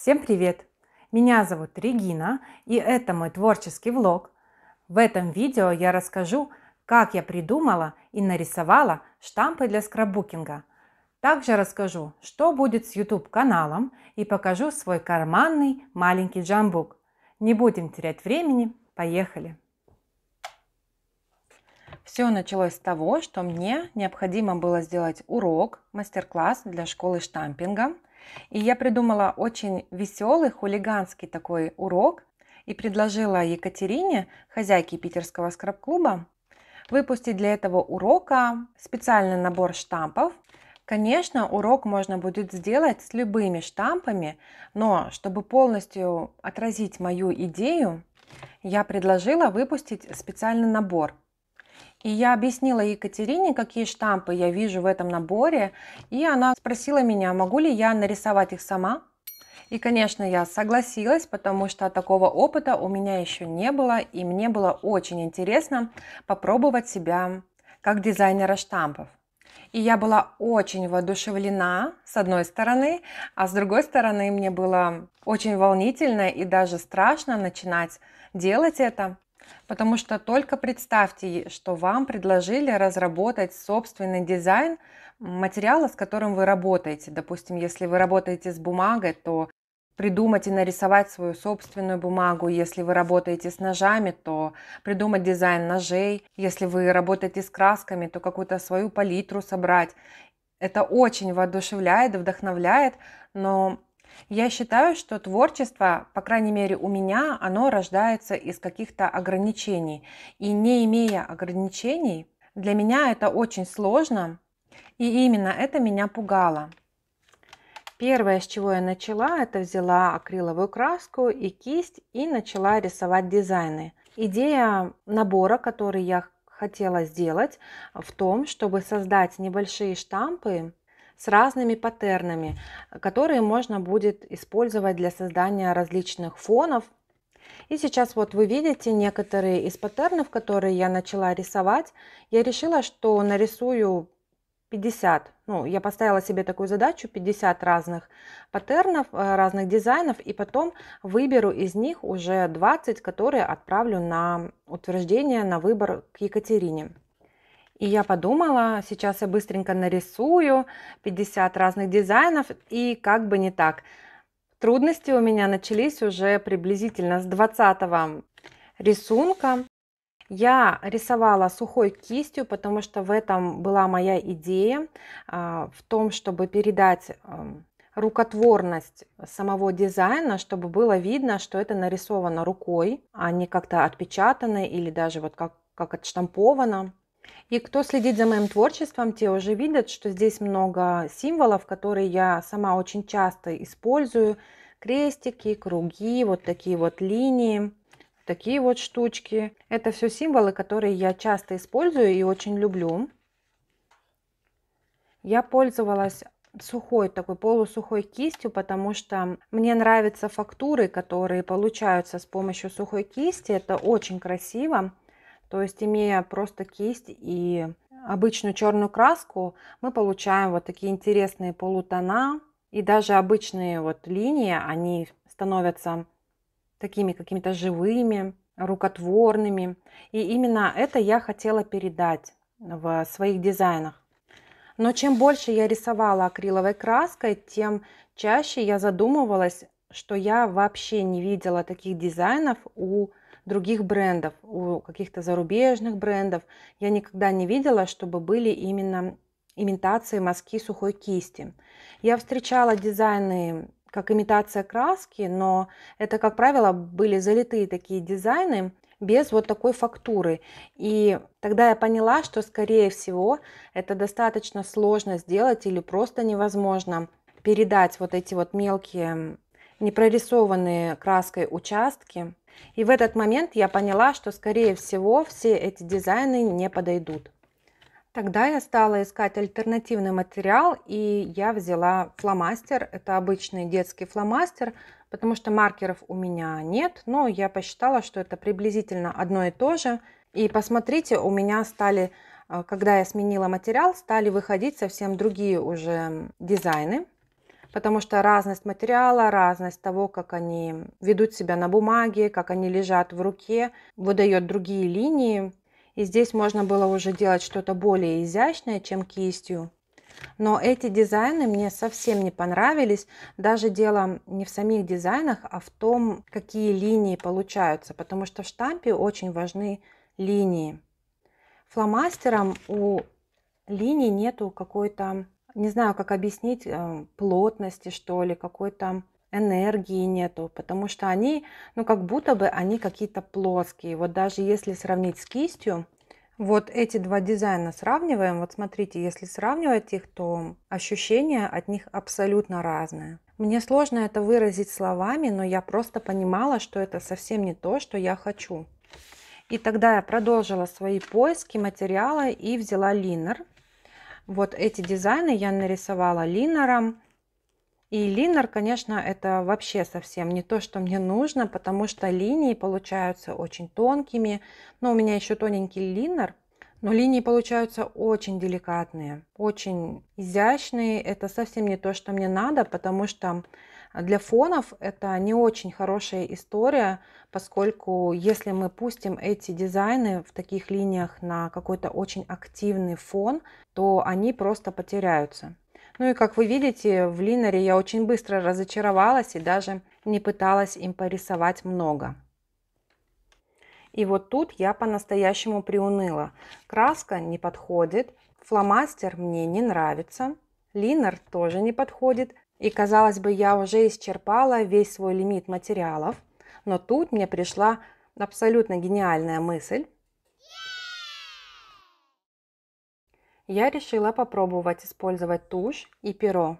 Всем привет! Меня зовут Регина и это мой творческий влог. В этом видео я расскажу, как я придумала и нарисовала штампы для скраббукинга. Также расскажу, что будет с YouTube каналом и покажу свой карманный маленький джамбук. Не будем терять времени, поехали! Все началось с того, что мне необходимо было сделать урок, мастер-класс для школы штампинга – и я придумала очень веселый, хулиганский такой урок и предложила Екатерине, хозяйке питерского скраб-клуба, выпустить для этого урока специальный набор штампов. Конечно, урок можно будет сделать с любыми штампами, но чтобы полностью отразить мою идею, я предложила выпустить специальный набор – и я объяснила Екатерине, какие штампы я вижу в этом наборе. И она спросила меня, могу ли я нарисовать их сама. И, конечно, я согласилась, потому что такого опыта у меня еще не было, и мне было очень интересно попробовать себя как дизайнера штампов. И я была очень воодушевлена, с одной стороны, а с другой стороны мне было очень волнительно и даже страшно начинать делать это. Потому что только представьте, что вам предложили разработать собственный дизайн материала, с которым вы работаете. Допустим, если вы работаете с бумагой, то придумать и нарисовать свою собственную бумагу. Если вы работаете с ножами, то придумать дизайн ножей. Если вы работаете с красками, то какую-то свою палитру собрать. Это очень воодушевляет, вдохновляет, но я считаю, что творчество, по крайней мере у меня, оно рождается из каких-то ограничений. И не имея ограничений, для меня это очень сложно, и именно это меня пугало. Первое, с чего я начала, это взяла акриловую краску и кисть и начала рисовать дизайны. Идея набора, который я хотела сделать, в том, чтобы создать небольшие штампы с разными паттернами, которые можно будет использовать для создания различных фонов. И сейчас вот вы видите некоторые из паттернов, которые я начала рисовать. Я решила, что нарисую 50, ну, я поставила себе такую задачу, 50 разных паттернов, э, разных дизайнов, и потом выберу из них уже 20, которые отправлю на утверждение, на выбор к Екатерине. И я подумала, сейчас я быстренько нарисую 50 разных дизайнов, и как бы не так. Трудности у меня начались уже приблизительно с 20 рисунка. Я рисовала сухой кистью, потому что в этом была моя идея, а, в том, чтобы передать эм, рукотворность самого дизайна, чтобы было видно, что это нарисовано рукой, а не как-то отпечатано или даже вот как, как отштамповано. И кто следит за моим творчеством, те уже видят, что здесь много символов, которые я сама очень часто использую. Крестики, круги, вот такие вот линии, такие вот штучки. Это все символы, которые я часто использую и очень люблю. Я пользовалась сухой, такой полусухой кистью, потому что мне нравятся фактуры, которые получаются с помощью сухой кисти. Это очень красиво. То есть, имея просто кисть и обычную черную краску, мы получаем вот такие интересные полутона. И даже обычные вот линии, они становятся такими какими-то живыми, рукотворными. И именно это я хотела передать в своих дизайнах. Но чем больше я рисовала акриловой краской, тем чаще я задумывалась, что я вообще не видела таких дизайнов у других брендов, у каких-то зарубежных брендов. Я никогда не видела, чтобы были именно имитации мазки сухой кисти. Я встречала дизайны как имитация краски, но это, как правило, были залитые такие дизайны без вот такой фактуры. И тогда я поняла, что, скорее всего, это достаточно сложно сделать или просто невозможно передать вот эти вот мелкие непрорисованные краской участки и в этот момент я поняла, что, скорее всего, все эти дизайны не подойдут. Тогда я стала искать альтернативный материал, и я взяла фломастер. Это обычный детский фломастер, потому что маркеров у меня нет, но я посчитала, что это приблизительно одно и то же. И посмотрите, у меня стали, э, когда я сменила материал, стали выходить совсем другие уже дизайны потому что разность материала, разность того, как они ведут себя на бумаге, как они лежат в руке, выдает другие линии. И здесь можно было уже делать что-то более изящное, чем кистью. Но эти дизайны мне совсем не понравились. Даже дело не в самих дизайнах, а в том, какие линии получаются. Потому что в штампе очень важны линии. Фломастером у линий нету какой-то не знаю, как объяснить, э, плотности, что ли, какой-то энергии нету, потому что они, ну, как будто бы они какие-то плоские. Вот даже если сравнить с кистью, вот эти два дизайна сравниваем, вот смотрите, если сравнивать их, то ощущения от них абсолютно разные. Мне сложно это выразить словами, но я просто понимала, что это совсем не то, что я хочу. И тогда я продолжила свои поиски материала и взяла линер. Вот эти дизайны я нарисовала линером. И линер, конечно, это вообще совсем не то, что мне нужно, потому что линии получаются очень тонкими. Но у меня еще тоненький линер, но линии получаются очень деликатные, очень изящные. Это совсем не то, что мне надо, потому что а для фонов это не очень хорошая история, поскольку если мы пустим эти дизайны в таких линиях на какой-то очень активный фон, то они просто потеряются. Ну и как вы видите, в линере я очень быстро разочаровалась и даже не пыталась им порисовать много. И вот тут я по-настоящему приуныла. Краска не подходит, фломастер мне не нравится, линер тоже не подходит, и, казалось бы, я уже исчерпала весь свой лимит материалов, но тут мне пришла абсолютно гениальная мысль. Я решила попробовать использовать тушь и перо.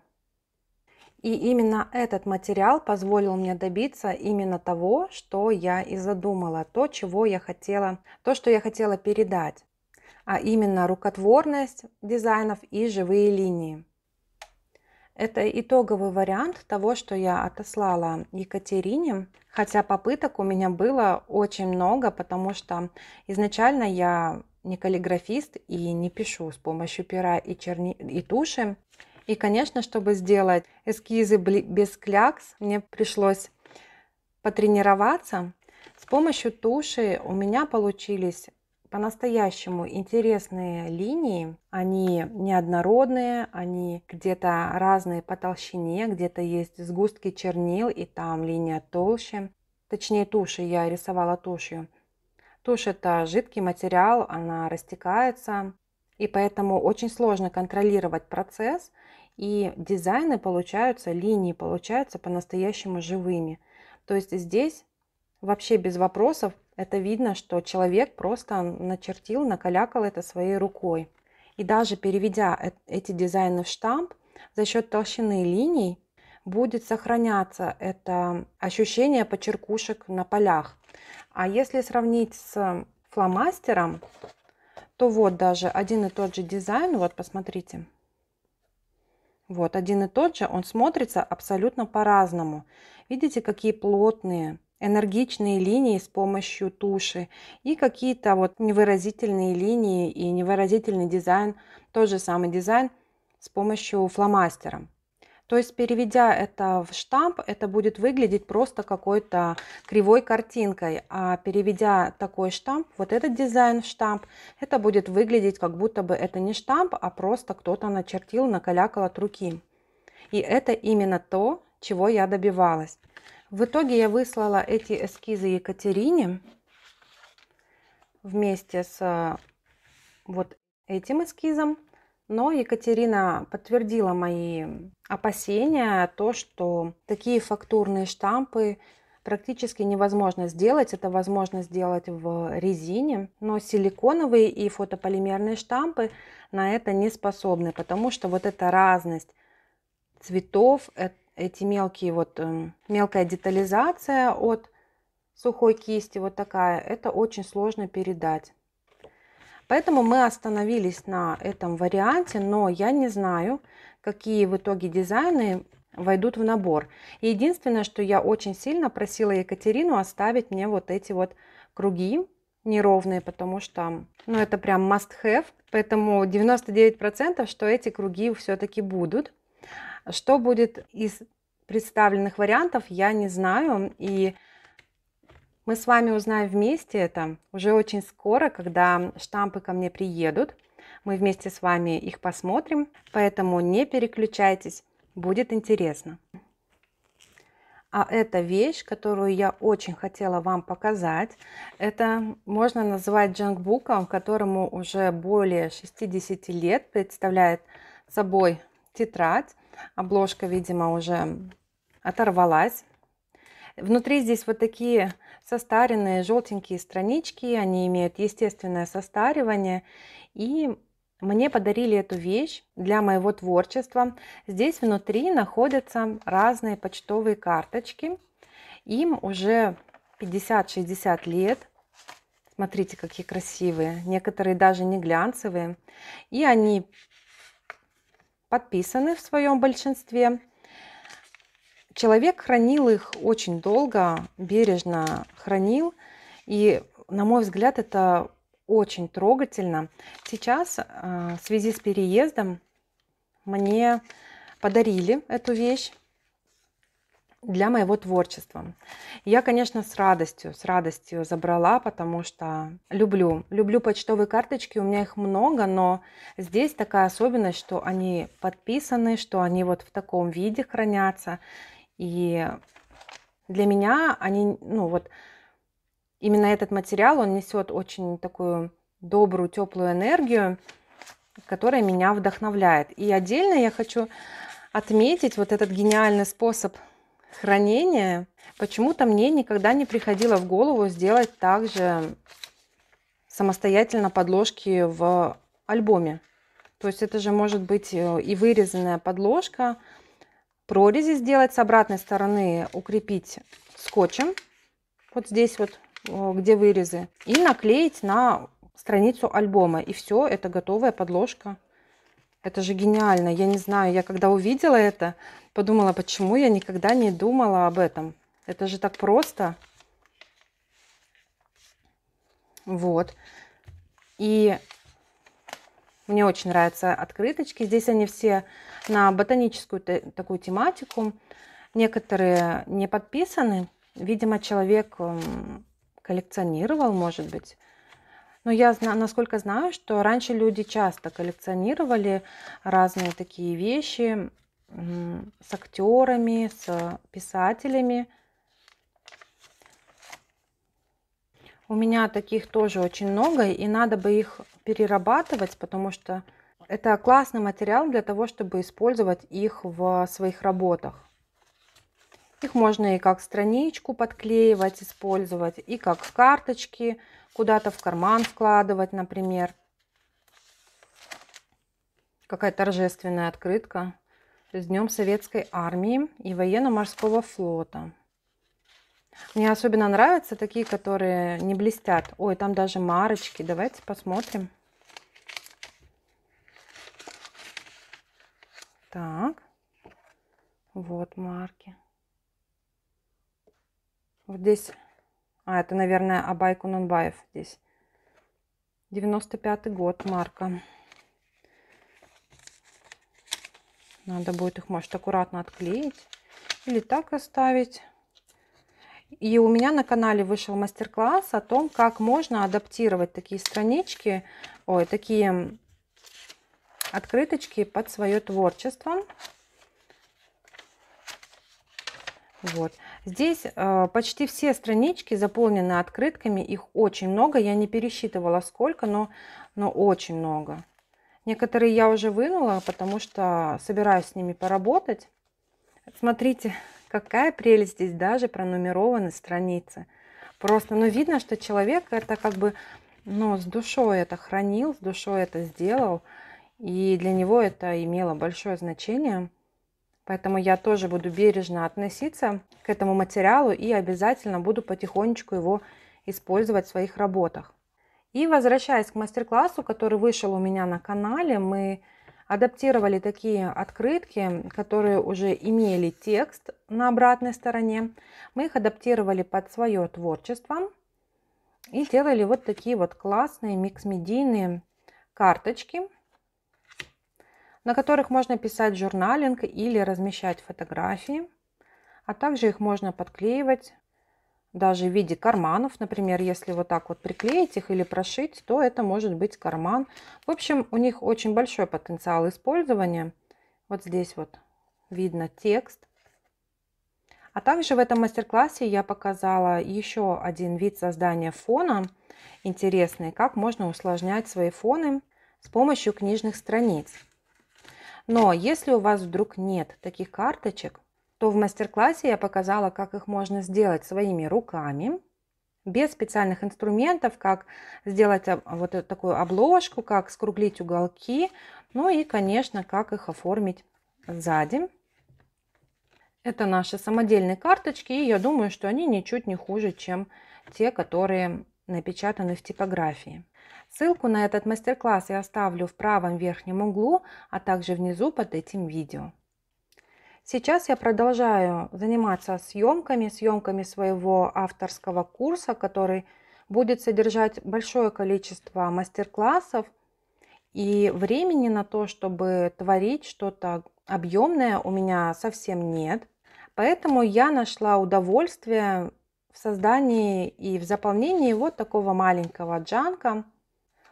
И именно этот материал позволил мне добиться именно того, что я и задумала, то, чего я хотела, то, что я хотела передать, а именно рукотворность дизайнов и живые линии. Это итоговый вариант того, что я отослала Екатерине, хотя попыток у меня было очень много, потому что изначально я не каллиграфист и не пишу с помощью пера и, черни... и туши. И, конечно, чтобы сделать эскизы без клякс, мне пришлось потренироваться. С помощью туши у меня получились по-настоящему интересные линии. Они неоднородные, они где-то разные по толщине, где-то есть сгустки чернил, и там линия толще. Точнее, туши я рисовала тушью. Тушь – это жидкий материал, она растекается, и поэтому очень сложно контролировать процесс, и дизайны получаются, линии получаются по-настоящему живыми. То есть здесь вообще без вопросов это видно, что человек просто начертил, накалякал это своей рукой. И даже переведя эти дизайны в штамп, за счет толщины линий будет сохраняться это ощущение почеркушек на полях. А если сравнить с фломастером, то вот даже один и тот же дизайн, вот посмотрите, вот один и тот же, он смотрится абсолютно по-разному. Видите, какие плотные энергичные линии с помощью туши и какие-то вот невыразительные линии и невыразительный дизайн, тот же самый дизайн с помощью фломастера. То есть, переведя это в штамп, это будет выглядеть просто какой-то кривой картинкой. А переведя такой штамп, вот этот дизайн в штамп, это будет выглядеть как будто бы это не штамп, а просто кто-то начертил, накалякал от руки. И это именно то, чего я добивалась. В итоге я выслала эти эскизы Екатерине вместе с э, вот этим эскизом. Но Екатерина подтвердила мои опасения, то, что такие фактурные штампы практически невозможно сделать. Это возможно сделать в резине, но силиконовые и фотополимерные штампы на это не способны, потому что вот эта разность цветов, это эти мелкие вот, эм, мелкая детализация от сухой кисти, вот такая, это очень сложно передать. Поэтому мы остановились на этом варианте, но я не знаю, какие в итоге дизайны войдут в набор. единственное, что я очень сильно просила Екатерину оставить мне вот эти вот круги неровные, потому что, ну, это прям must have, поэтому 99% что эти круги все-таки будут. Что будет из представленных вариантов, я не знаю. И мы с вами узнаем вместе это уже очень скоро, когда штампы ко мне приедут. Мы вместе с вами их посмотрим, поэтому не переключайтесь, будет интересно. А эта вещь, которую я очень хотела вам показать. Это можно назвать джангбуком, которому уже более 60 лет представляет собой тетрадь. Обложка, видимо, уже оторвалась. Внутри здесь вот такие состаренные желтенькие странички. Они имеют естественное состаривание. И мне подарили эту вещь для моего творчества. Здесь внутри находятся разные почтовые карточки. Им уже 50-60 лет. Смотрите, какие красивые. Некоторые даже не глянцевые. И они подписаны в своем большинстве. Человек хранил их очень долго, бережно хранил. И, на мой взгляд, это очень трогательно. Сейчас э, в связи с переездом мне подарили эту вещь для моего творчества. Я, конечно, с радостью, с радостью забрала, потому что люблю. Люблю почтовые карточки, у меня их много, но здесь такая особенность, что они подписаны, что они вот в таком виде хранятся. И для меня они, ну вот, именно этот материал, он несет очень такую добрую, теплую энергию, которая меня вдохновляет. И отдельно я хочу отметить вот этот гениальный способ – хранение, почему-то мне никогда не приходило в голову сделать также самостоятельно подложки в альбоме. То есть это же может быть э, и вырезанная подложка, прорези сделать с обратной стороны, укрепить скотчем, вот здесь вот, э, где вырезы, и наклеить на страницу альбома. И все, это готовая подложка. Это же гениально. Я не знаю, я когда увидела это, подумала, почему я никогда не думала об этом. Это же так просто. Вот. И мне очень нравятся открыточки. Здесь они все на ботаническую такую тематику. Некоторые не подписаны. Видимо, человек эм, коллекционировал, может быть. Но я, насколько знаю, что раньше люди часто коллекционировали разные такие вещи с актерами, с писателями. У меня таких тоже очень много, и надо бы их перерабатывать, потому что это классный материал для того, чтобы использовать их в своих работах. Их можно и как страничку подклеивать, использовать, и как карточки, куда-то в карман складывать, например. Какая торжественная открытка с Днем Советской Армии и Военно-Морского Флота. Мне особенно нравятся такие, которые не блестят. Ой, там даже марочки. Давайте посмотрим. Так. Вот марки. Вот здесь а, это, наверное, Абай Кунанбаев здесь. 95-й год, марка. Надо будет их, может, аккуратно отклеить. Или так оставить. И у меня на канале вышел мастер-класс о том, как можно адаптировать такие странички, ой, такие открыточки под свое творчество. Вот. Здесь э, почти все странички заполнены открытками, их очень много, я не пересчитывала сколько, но, но очень много. Некоторые я уже вынула, потому что собираюсь с ними поработать. Смотрите, какая прелесть здесь даже пронумерованы страницы. Просто, ну, видно, что человек это как бы, ну, с душой это хранил, с душой это сделал. И для него это имело большое значение. Поэтому я тоже буду бережно относиться к этому материалу и обязательно буду потихонечку его использовать в своих работах. И возвращаясь к мастер-классу, который вышел у меня на канале, мы адаптировали такие открытки, которые уже имели текст на обратной стороне. Мы их адаптировали под свое творчество и делали вот такие вот классные микс-медийные карточки на которых можно писать журналинг или размещать фотографии, а также их можно подклеивать даже в виде карманов. Например, если вот так вот приклеить их или прошить, то это может быть карман. В общем, у них очень большой потенциал использования. Вот здесь вот видно текст. А также в этом мастер-классе я показала еще один вид создания фона интересный, как можно усложнять свои фоны с помощью книжных страниц. Но если у вас вдруг нет таких карточек, то в мастер-классе я показала, как их можно сделать своими руками, без специальных инструментов, как сделать э, вот такую обложку, как скруглить уголки, ну и, конечно, как их оформить сзади. Это наши самодельные карточки, и я думаю, что они ничуть не хуже, чем те, которые напечатаны в типографии. Ссылку на этот мастер-класс я оставлю в правом верхнем углу, а также внизу под этим видео. Сейчас я продолжаю заниматься съемками, съемками своего авторского курса, который будет содержать большое количество мастер-классов и времени на то, чтобы творить что-то объемное у меня совсем нет. Поэтому я нашла удовольствие в создании и в заполнении вот такого маленького джанка.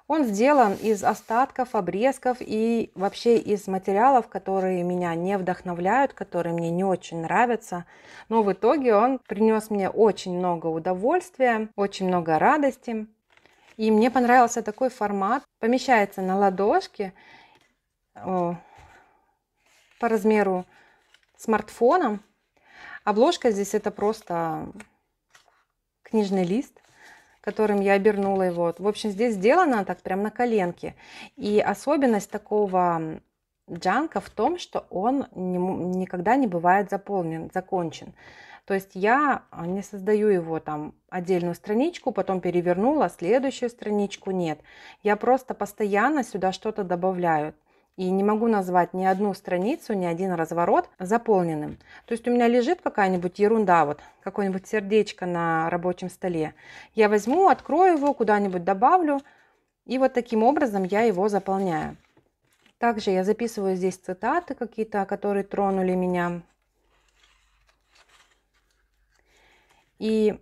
Он сделан из остатков, обрезков и вообще из материалов, которые меня не вдохновляют, которые мне не очень нравятся. Но в итоге он принес мне очень много удовольствия, очень много радости. И мне понравился такой формат. Помещается на ладошке э, по размеру смартфона. Обложка здесь это просто книжный лист, которым я обернула его. В общем, здесь сделано так прям на коленке. И особенность такого джанка в том, что он не, никогда не бывает заполнен, закончен. То есть я а, не создаю его там отдельную страничку, потом перевернула, следующую страничку нет. Я просто постоянно сюда что-то добавляю. И не могу назвать ни одну страницу, ни один разворот заполненным. То есть у меня лежит какая-нибудь ерунда, вот какое-нибудь сердечко на рабочем столе. Я возьму, открою его, куда-нибудь добавлю, и вот таким образом я его заполняю. Также я записываю здесь цитаты какие-то, которые тронули меня. И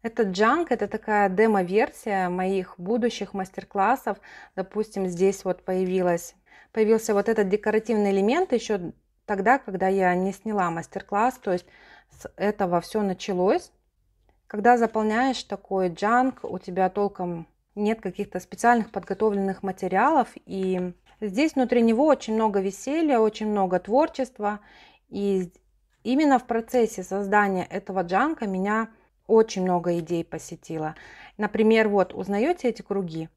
этот джанк – это такая демо-версия моих будущих мастер-классов. Допустим, здесь вот появилась появился вот этот декоративный элемент еще тогда, когда я не сняла мастер-класс, то есть с этого все началось. Когда заполняешь такой джанк, у тебя толком нет каких-то специальных подготовленных материалов, и здесь внутри него очень много веселья, очень много творчества, и именно в процессе создания этого джанка меня очень много идей посетило. Например, вот узнаете эти круги?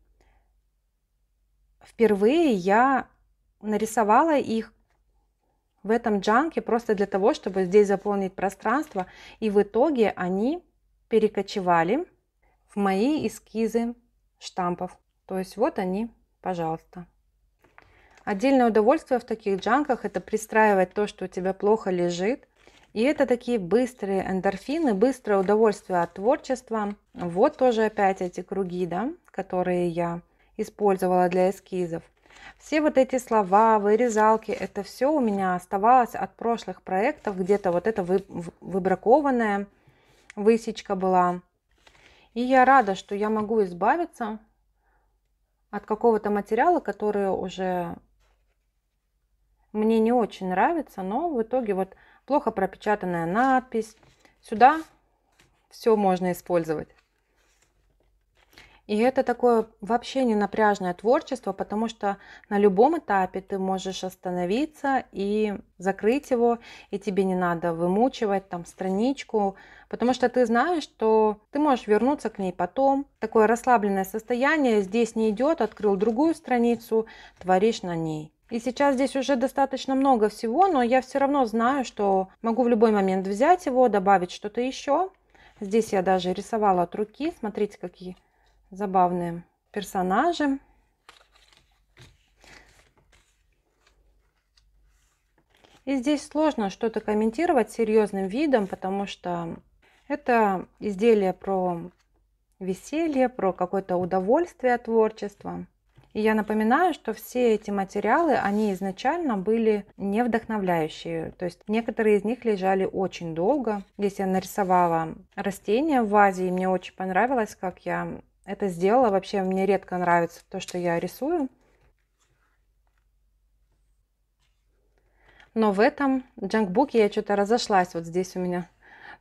Впервые я нарисовала их в этом джанке просто для того, чтобы здесь заполнить пространство. И в итоге они перекочевали в мои эскизы штампов. То есть вот они, пожалуйста. Отдельное удовольствие в таких джанках это пристраивать то, что у тебя плохо лежит. И это такие быстрые эндорфины, быстрое удовольствие от творчества. Вот тоже опять эти круги, да, которые я использовала для эскизов. Все вот эти слова, вырезалки, это все у меня оставалось от прошлых проектов. Где-то вот это вы, выбракованная высечка была. И я рада, что я могу избавиться от какого-то материала, который уже мне не очень нравится, но в итоге вот плохо пропечатанная надпись. Сюда все можно использовать. И это такое вообще не напряжное творчество, потому что на любом этапе ты можешь остановиться и закрыть его, и тебе не надо вымучивать там страничку, потому что ты знаешь, что ты можешь вернуться к ней потом. Такое расслабленное состояние здесь не идет, открыл другую страницу, творишь на ней. И сейчас здесь уже достаточно много всего, но я все равно знаю, что могу в любой момент взять его, добавить что-то еще. Здесь я даже рисовала от руки, смотрите, какие забавные персонажи. И здесь сложно что-то комментировать серьезным видом, потому что это изделие про веселье, про какое-то удовольствие от творчества. И я напоминаю, что все эти материалы, они изначально были не вдохновляющие. То есть некоторые из них лежали очень долго. Здесь я нарисовала растение в вазе, и мне очень понравилось, как я это сделала. Вообще мне редко нравится то, что я рисую. Но в этом джангбуке я что-то разошлась. Вот здесь у меня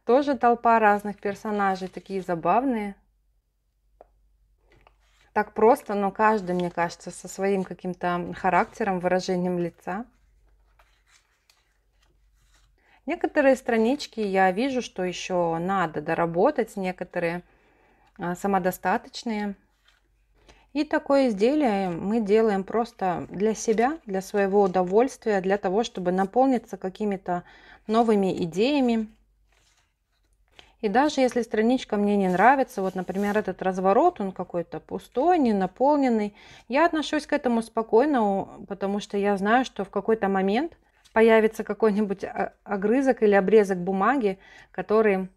тоже толпа разных персонажей, такие забавные. Так просто, но каждый, мне кажется, со своим каким-то характером, выражением лица. Некоторые странички я вижу, что еще надо доработать, некоторые а, самодостаточные. И такое изделие мы делаем просто для себя, для своего удовольствия, для того, чтобы наполниться какими-то новыми идеями. И даже если страничка мне не нравится, вот, например, этот разворот, он какой-то пустой, не наполненный, я отношусь к этому спокойно, потому что я знаю, что в какой-то момент появится какой-нибудь а, огрызок или обрезок бумаги, который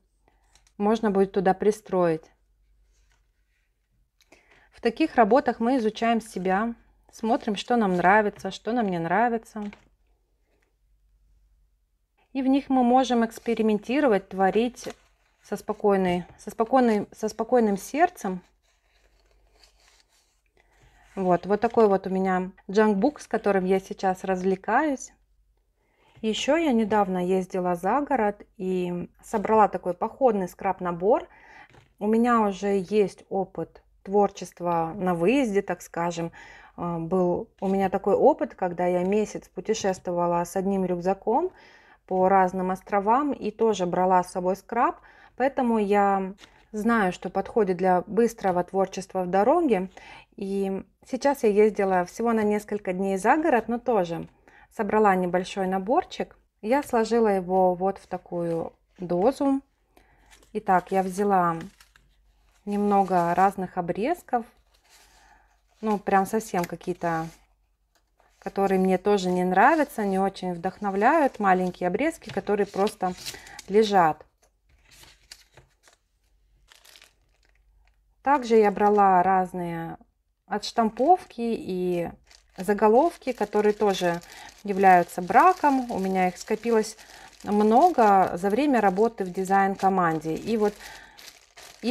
можно будет туда пристроить. В таких работах мы изучаем себя, смотрим, что нам нравится, что нам не нравится. И в них мы можем экспериментировать, творить со, спокойной, со, спокойной, со спокойным сердцем. Вот, вот такой вот у меня джангбук, с которым я сейчас развлекаюсь. Еще я недавно ездила за город и собрала такой походный скраб-набор. У меня уже есть опыт творчества на выезде, так скажем. А, был у меня такой опыт, когда я месяц путешествовала с одним рюкзаком по разным островам и тоже брала с собой скраб, поэтому я знаю, что подходит для быстрого творчества в дороге. И сейчас я ездила всего на несколько дней за город, но тоже собрала небольшой наборчик. Я сложила его вот в такую дозу. Итак, я взяла немного разных обрезков. Ну, прям совсем какие-то, которые мне тоже не нравятся, не очень вдохновляют. Маленькие обрезки, которые просто лежат. Также я брала разные отштамповки и заголовки, которые тоже являются браком. У меня их скопилось много за время работы в дизайн-команде. И вот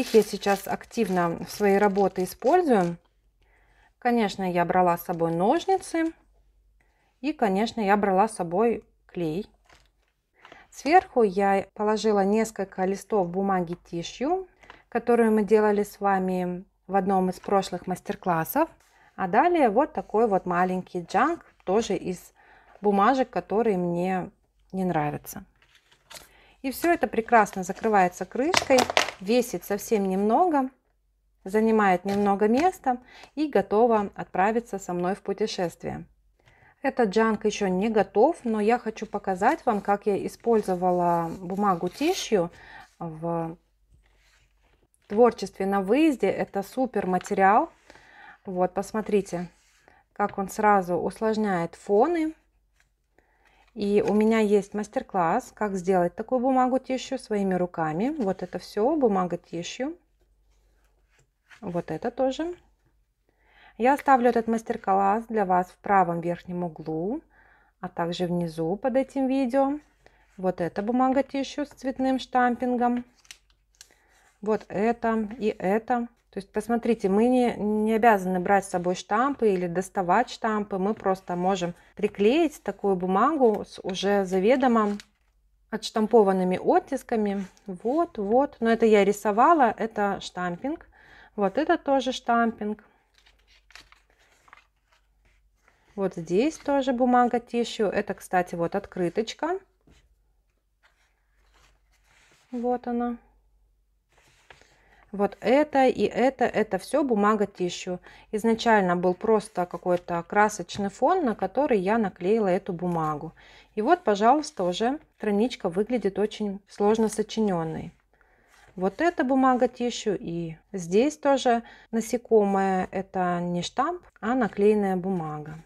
их я сейчас активно в своей работе использую. Конечно, я брала с собой ножницы. И, конечно, я брала с собой клей. Сверху я положила несколько листов бумаги тишью, которую мы делали с вами в одном из прошлых мастер-классов. А далее вот такой вот маленький джанг, тоже из бумажек, которые мне не нравятся. И все это прекрасно закрывается крышкой, весит совсем немного, занимает немного места и готово отправиться со мной в путешествие. Этот джанк еще не готов, но я хочу показать вам, как я использовала бумагу тишью в творчестве на выезде. Это супер материал. Вот, посмотрите, как он сразу усложняет фоны. И у меня есть мастер-класс, как сделать такую бумагу тещу своими руками. Вот это все, бумага тещу. Вот это тоже. Я оставлю этот мастер-класс для вас в правом верхнем углу, а также внизу под этим видео. Вот эта бумага тещу с цветным штампингом. Вот это и это. То есть, посмотрите, мы не, не обязаны брать с собой штампы или доставать штампы. Мы просто можем приклеить такую бумагу с уже заведомо отштампованными оттисками. Вот, вот. Но это я рисовала, это штампинг. Вот это тоже штампинг. Вот здесь тоже бумага тищу. Это, кстати, вот открыточка. Вот она. Вот это и это, это все бумага тищу. Изначально был просто какой-то красочный фон, на который я наклеила эту бумагу. И вот, пожалуйста, уже страничка выглядит очень сложно сочиненной. Вот эта бумага тищу и здесь тоже насекомое. Это не штамп, а наклеенная бумага.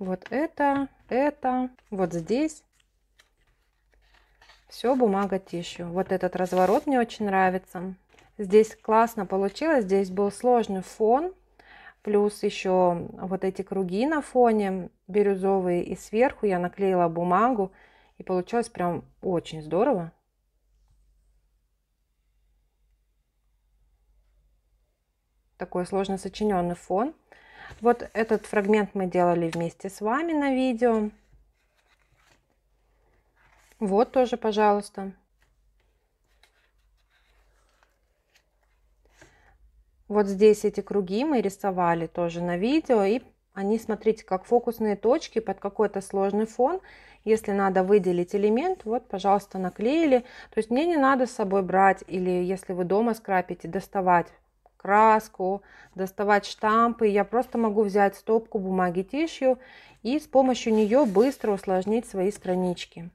Вот это, это, вот здесь все бумага тищу. Вот этот разворот мне очень нравится. Здесь классно получилось, здесь был сложный фон, плюс еще вот эти круги на фоне бирюзовые и сверху я наклеила бумагу и получилось прям очень здорово. Такой сложно сочиненный фон. Вот этот фрагмент мы делали вместе с вами на видео. Вот тоже, пожалуйста. Вот здесь эти круги мы рисовали тоже на видео. И они, смотрите, как фокусные точки под какой-то сложный фон. Если надо выделить элемент, вот, пожалуйста, наклеили. То есть мне не надо с собой брать, или если вы дома скрапите, доставать краску, доставать штампы. Я просто могу взять стопку бумаги тишью и с помощью нее быстро усложнить свои странички.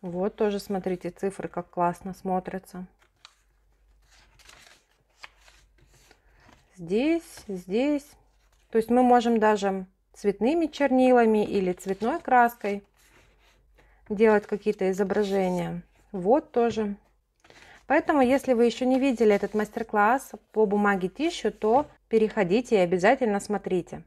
Вот тоже, смотрите, цифры как классно смотрятся. Здесь, здесь. То есть мы можем даже цветными чернилами или цветной краской делать какие-то изображения. Вот тоже. Поэтому, если вы еще не видели этот мастер-класс по бумаге тищу, то переходите и обязательно смотрите.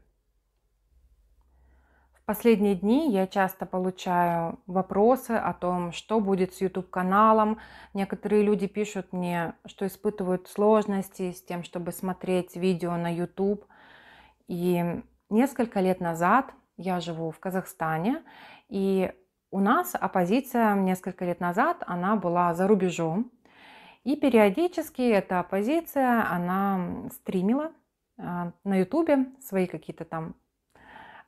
Последние дни я часто получаю вопросы о том, что будет с YouTube-каналом. Некоторые люди пишут мне, что испытывают сложности с тем, чтобы смотреть видео на YouTube. И несколько лет назад я живу в Казахстане, и у нас оппозиция несколько лет назад, она была за рубежом. И периодически эта оппозиция, она стримила а, на YouTube свои какие-то там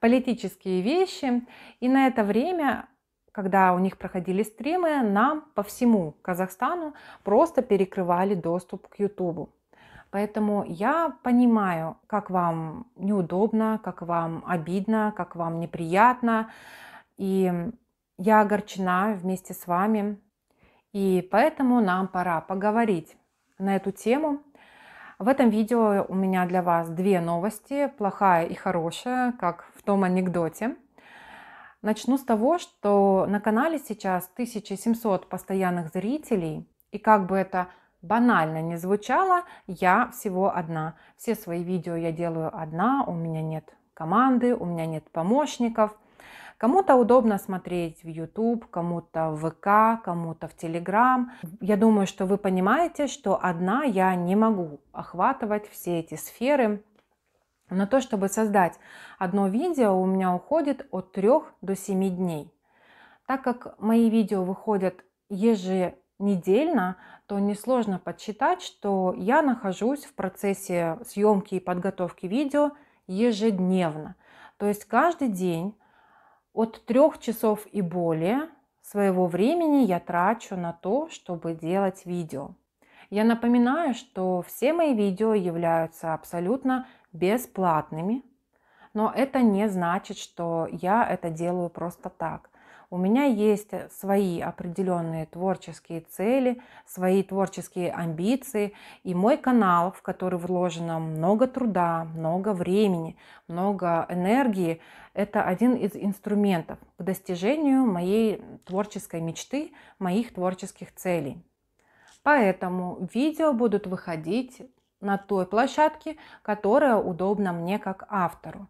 политические вещи. И на это время, когда у них проходили стримы, нам по всему Казахстану просто перекрывали доступ к Ютубу. Поэтому я понимаю, как вам неудобно, как вам обидно, как вам неприятно. И я огорчена вместе с вами. И поэтому нам пора поговорить на эту тему, в этом видео у меня для вас две новости, плохая и хорошая, как в том анекдоте. Начну с того, что на канале сейчас 1700 постоянных зрителей, и как бы это банально не звучало, я всего одна. Все свои видео я делаю одна, у меня нет команды, у меня нет помощников, Кому-то удобно смотреть в YouTube, кому-то в ВК, кому-то в Telegram. Я думаю, что вы понимаете, что одна я не могу охватывать все эти сферы. На то, чтобы создать одно видео, у меня уходит от 3 до 7 дней. Так как мои видео выходят еженедельно, то несложно подсчитать, что я нахожусь в процессе съемки и подготовки видео ежедневно. То есть каждый день от трех часов и более своего времени я трачу на то, чтобы делать видео. Я напоминаю, что все мои видео являются абсолютно бесплатными, но это не значит, что я это делаю просто так. У меня есть э, свои определенные творческие цели, свои творческие амбиции. И мой канал, в который вложено много труда, много времени, много энергии, это один из инструментов к достижению моей творческой мечты, моих творческих целей. Поэтому видео будут выходить на той площадке, которая удобна мне как автору.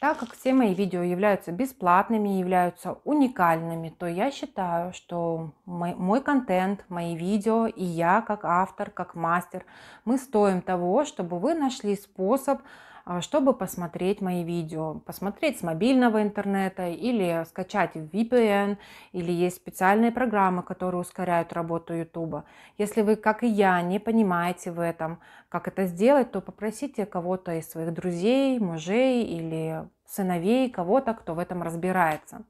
Так как все мои видео являются бесплатными, являются уникальными, то я считаю, что мой, мой контент, мои видео и я как автор, как мастер, мы стоим того, чтобы вы нашли способ а, чтобы посмотреть мои видео. Посмотреть с мобильного интернета или скачать VPN, или есть специальные программы, которые ускоряют работу YouTube. Если вы, как и я, не понимаете в этом, как это сделать, то попросите кого-то из своих друзей, мужей или сыновей, кого-то, кто в этом разбирается.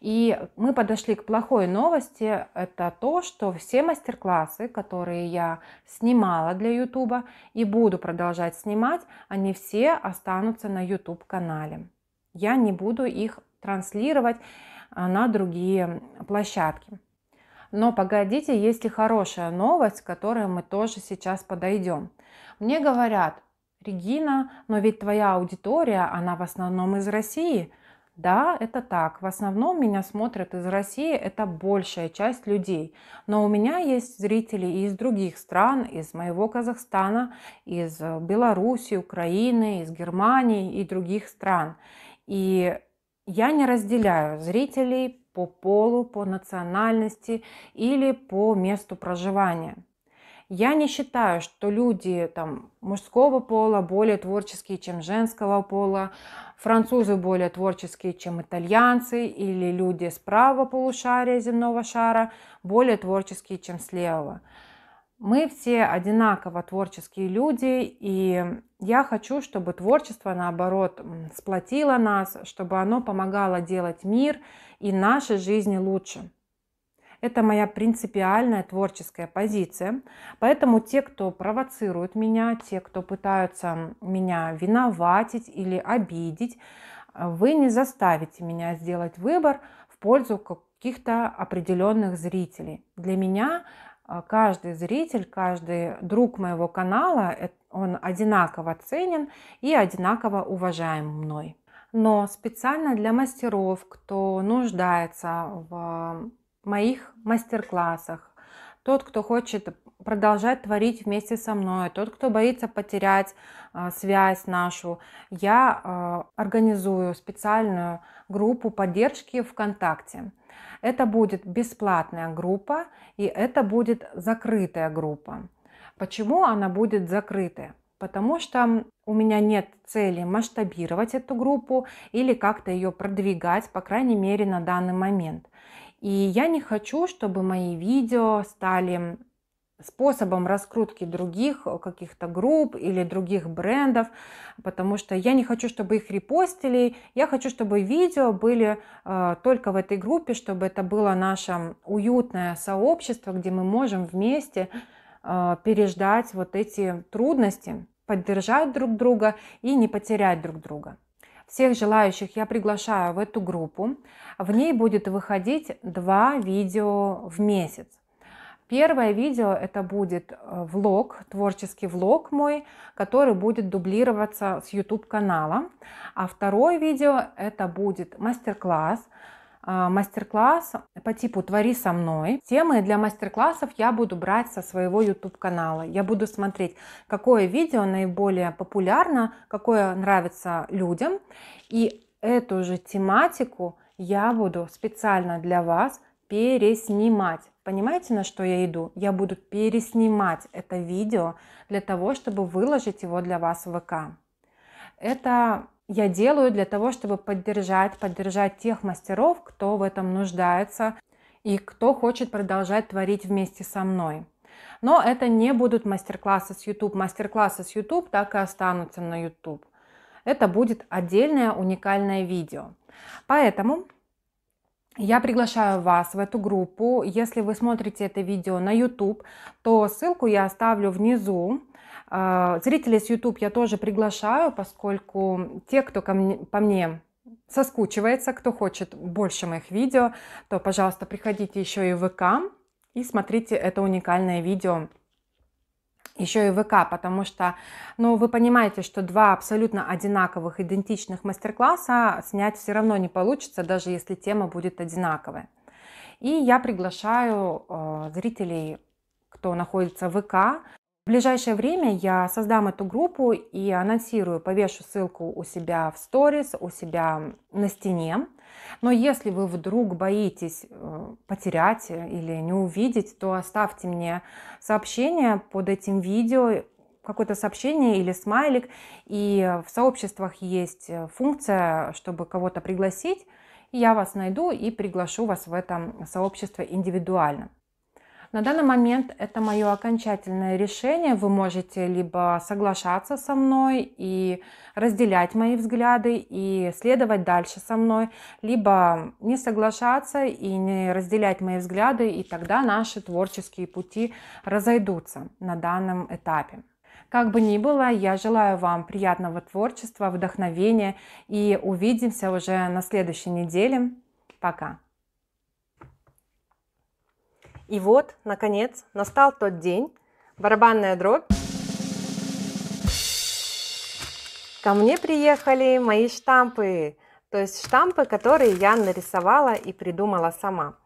И мы подошли к плохой новости. Это то, что все мастер-классы, которые я снимала для YouTube и буду продолжать снимать, они все останутся на YouTube-канале. Я не буду их транслировать а, на другие площадки. Но погодите, есть и хорошая новость, к которой мы тоже сейчас подойдем. Мне говорят, Регина, но ведь твоя аудитория, она в основном из России – да, это так. В основном меня смотрят из России, это большая часть людей. Но у меня есть зрители и из других стран, из моего Казахстана, из э, Беларуси, Украины, из Германии и других стран. И я не разделяю зрителей по полу, по национальности или по месту проживания. Я не считаю, что люди там, мужского пола более творческие, чем женского пола, французы более творческие, чем итальянцы, или люди с правого полушария земного шара более творческие, чем с левого. Мы все одинаково творческие люди, и я хочу, чтобы творчество, наоборот, сплотило нас, чтобы оно помогало делать мир и наши жизни лучше. Это моя принципиальная творческая позиция. Поэтому те, кто провоцирует меня, те, кто пытаются меня виноватить или обидеть, вы не заставите меня сделать выбор в пользу каких-то определенных зрителей. Для меня э, каждый зритель, каждый друг моего канала, э, он одинаково ценен и одинаково уважаем мной. Но специально для мастеров, кто нуждается в моих мастер-классах, тот, кто хочет продолжать творить вместе со мной, тот, кто боится потерять э, связь нашу, я э, организую специальную группу поддержки ВКонтакте. Это будет бесплатная группа и это будет закрытая группа. Почему она будет закрытая? Потому что у меня нет цели масштабировать эту группу или как-то ее продвигать, по крайней мере, на данный момент. И я не хочу, чтобы мои видео стали способом раскрутки других э, каких-то групп или других брендов, потому что я не хочу, чтобы их репостили, я хочу, чтобы видео были э, только в этой группе, чтобы это было наше уютное сообщество, где мы можем вместе э, переждать вот эти трудности, поддержать друг друга и не потерять друг друга. Всех желающих я приглашаю в эту группу. В ней будет выходить два видео в месяц. Первое видео это будет э, влог, творческий влог мой, который будет дублироваться с YouTube канала. А второе видео это будет мастер-класс, а, мастер-класс по типу «Твори со мной». Темы для мастер-классов я буду брать со своего YouTube-канала. Я буду смотреть, какое видео наиболее популярно, какое нравится людям. И эту же тематику я буду специально для вас переснимать. Понимаете, на что я иду? Я буду переснимать это видео для того, чтобы выложить его для вас в ВК. Это я делаю для того, чтобы поддержать, поддержать тех мастеров, кто в этом нуждается и кто хочет продолжать творить вместе со мной. Но это не будут мастер-классы с YouTube. Мастер-классы с YouTube так и останутся на YouTube. Это будет отдельное уникальное видео. Поэтому я приглашаю вас в эту группу. Если вы смотрите это видео на YouTube, то ссылку я оставлю внизу. А, зрителей с YouTube я тоже приглашаю, поскольку те, кто ко мне, по мне соскучивается, кто хочет больше моих видео, то, пожалуйста, приходите еще и в ВК и смотрите это уникальное видео еще и ВК, потому что, ну, вы понимаете, что два абсолютно одинаковых, идентичных мастер-класса снять все равно не получится, даже если тема будет одинаковая. И я приглашаю э, зрителей, кто находится в ВК, в ближайшее время я создам эту группу и анонсирую, повешу ссылку у себя в сторис, у себя на стене. Но если вы вдруг боитесь э, потерять или не увидеть, то оставьте мне сообщение под этим видео, какое-то сообщение или смайлик. И в сообществах есть э, функция, чтобы кого-то пригласить. Я вас найду и приглашу вас в это сообщество индивидуально. На данный момент это мое окончательное решение. Вы можете либо соглашаться со мной и разделять мои взгляды и следовать дальше со мной, либо не соглашаться и не разделять мои взгляды, и тогда наши творческие пути разойдутся на данном этапе. Как бы ни было, я желаю вам приятного творчества, вдохновения и увидимся уже на следующей неделе. Пока! И вот, наконец, настал тот день, барабанная дробь. Ко мне приехали мои штампы, то есть штампы, которые я нарисовала и придумала сама.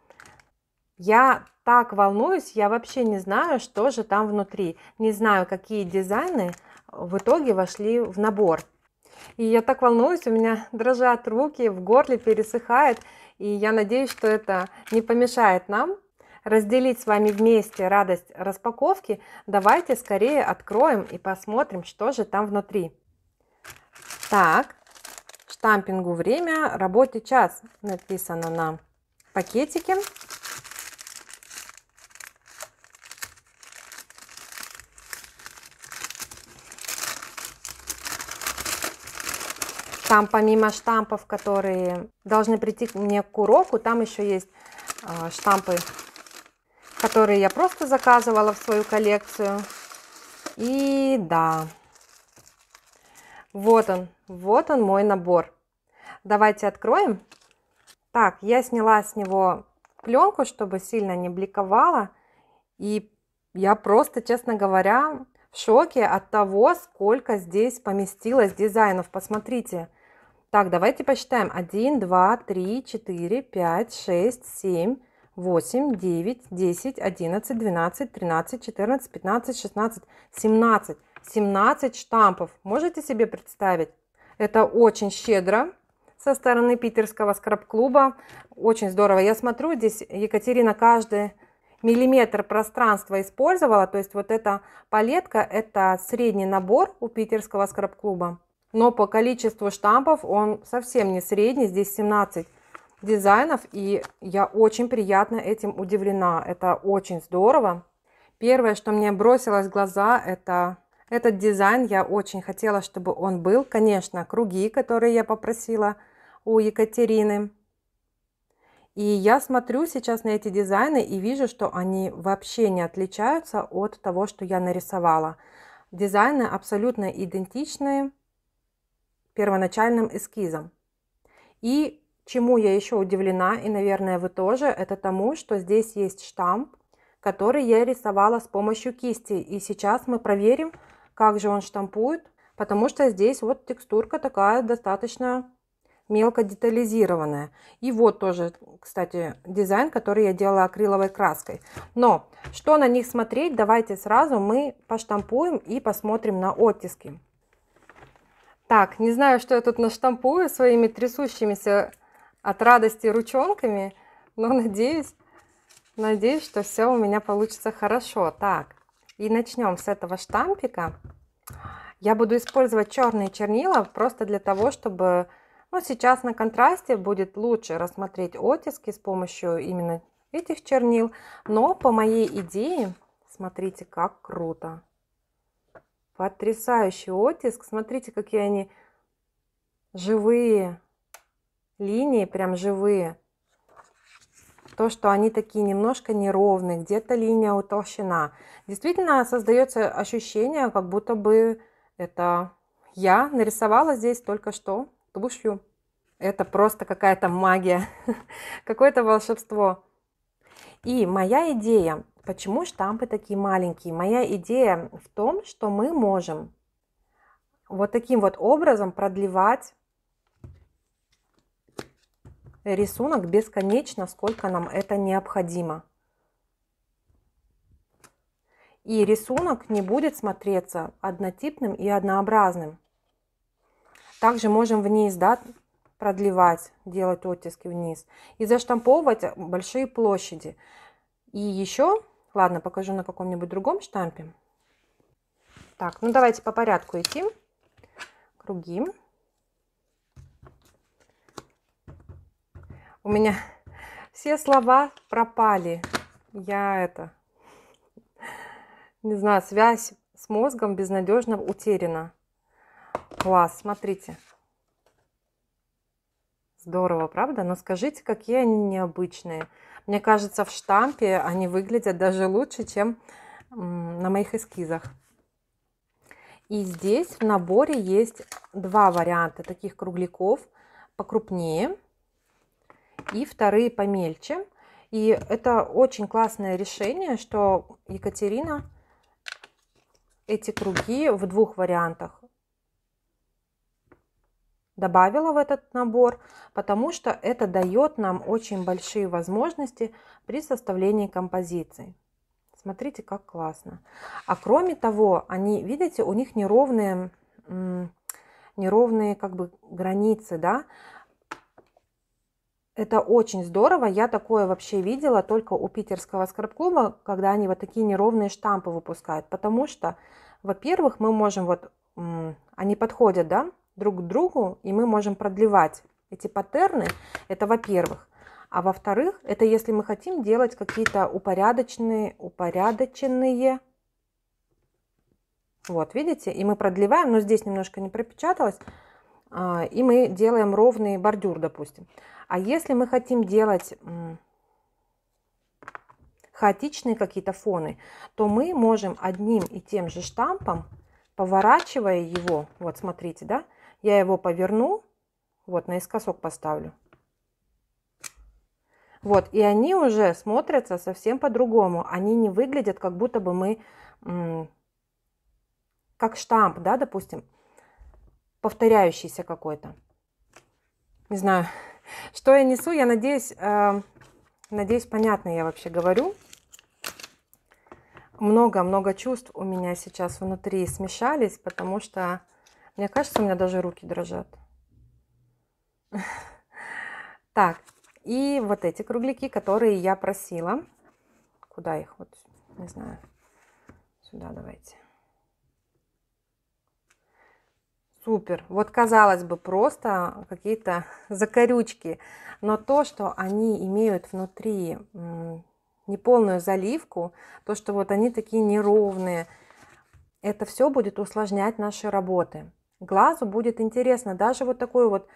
Я так волнуюсь, я вообще не знаю, что же там внутри. Не знаю, какие дизайны в итоге вошли в набор. И я так волнуюсь, у меня дрожат руки, в горле пересыхает. И я надеюсь, что это не помешает нам разделить с вами вместе радость распаковки, давайте скорее откроем и посмотрим, что же там внутри. Так, штампингу время, работе час написано на пакетике. Там помимо штампов, которые должны прийти мне к уроку, там еще есть а, штампы которые я просто заказывала в свою коллекцию. И да, вот он, вот он мой набор. Давайте откроем. Так, я сняла с него пленку, чтобы сильно не бликовала. И я просто, честно говоря, в шоке от того, сколько здесь поместилось дизайнов. Посмотрите. Так, давайте посчитаем. 1, 2, 3, 4, 5, 6, 7, 8, 9, 10, 11, 12, 13, 14, 15, 16, 17. 17 штампов. Можете себе представить? Это очень щедро со стороны питерского скраб-клуба. Очень здорово. Я смотрю, здесь Екатерина каждый миллиметр пространства использовала. То есть вот эта палетка, это средний набор у питерского скраб-клуба. Но по количеству штампов он совсем не средний. Здесь 17 дизайнов, и я очень приятно этим удивлена. Это очень здорово. Первое, что мне бросилось в глаза, это этот дизайн. Я очень хотела, чтобы он был. Конечно, круги, которые я попросила у Екатерины. И я смотрю сейчас на эти дизайны и вижу, что они вообще не отличаются от того, что я нарисовала. Дизайны абсолютно идентичны первоначальным эскизам. И Чему я еще удивлена, и, наверное, вы тоже, это тому, что здесь есть штамп, который я рисовала с помощью кисти. И сейчас мы проверим, как же он штампует, потому что здесь вот текстурка такая достаточно мелко детализированная. И вот тоже, кстати, дизайн, который я делала акриловой краской. Но что на них смотреть, давайте сразу мы поштампуем и посмотрим на оттиски. Так, не знаю, что я тут наштампую своими трясущимися от радости ручонками, но надеюсь, надеюсь, что все у меня получится хорошо. Так, и начнем с этого штампика. Я буду использовать черные чернила просто для того, чтобы... Ну, сейчас на контрасте будет лучше рассмотреть оттиски с помощью именно этих чернил. Но по моей идее, смотрите, как круто. Потрясающий оттиск. Смотрите, какие они живые линии, прям живые, то, что они такие немножко неровные, где-то линия утолщена. Действительно создается ощущение, как будто бы это я нарисовала здесь только что тушью. Это просто какая-то магия, какое-то волшебство. И моя идея, почему штампы такие маленькие? Моя идея в том, что мы можем вот таким вот образом продлевать рисунок бесконечно, сколько нам это необходимо. И рисунок не будет смотреться однотипным и однообразным. Также можем вниз да, продлевать, делать оттиски вниз. И заштамповывать большие площади. И еще, ладно, покажу на каком-нибудь другом штампе. Так, ну давайте по порядку идти. Круги. У меня все слова пропали. Я это... Не знаю, связь с мозгом безнадежно утеряна. Класс, смотрите. Здорово, правда? Но скажите, какие они необычные. Мне кажется, в штампе они выглядят даже лучше, чем на моих эскизах. И здесь в наборе есть два варианта таких кругляков покрупнее – и вторые помельче. И это очень классное решение, что Екатерина эти круги в двух вариантах добавила в этот набор, потому что это дает нам очень большие возможности при составлении композиций. Смотрите, как классно. А кроме того, они, видите, у них неровные, неровные как бы границы, да, это очень здорово. Я такое вообще видела только у питерского скраб-клуба, когда они вот такие неровные штампы выпускают. Потому что, во-первых, мы можем вот... Они подходят, да, друг к другу, и мы можем продлевать эти паттерны. Это во-первых. А во-вторых, это если мы хотим делать какие-то упорядоченные, упорядоченные... Вот, видите? И мы продлеваем, но здесь немножко не пропечаталось. А, и мы делаем ровный бордюр, допустим. А если мы хотим делать хаотичные какие-то фоны, то мы можем одним и тем же штампом, поворачивая его, вот смотрите, да, я его поверну, вот наискосок поставлю. Вот, и они уже смотрятся совсем по-другому. Они не выглядят, как будто бы мы, как штамп, да, допустим повторяющийся какой-то. Не знаю, что я несу, я надеюсь, э, надеюсь, понятно я вообще говорю. Много-много чувств у меня сейчас внутри смешались, потому что, мне кажется, у меня даже руки дрожат. Так, и вот эти кругляки, которые я просила. Куда их? Вот, не знаю. Сюда давайте. супер. Вот казалось бы, просто какие-то закорючки, но то, что они имеют внутри неполную заливку, то, что вот они такие неровные, это все будет усложнять наши работы. Глазу будет интересно, даже вот такой вот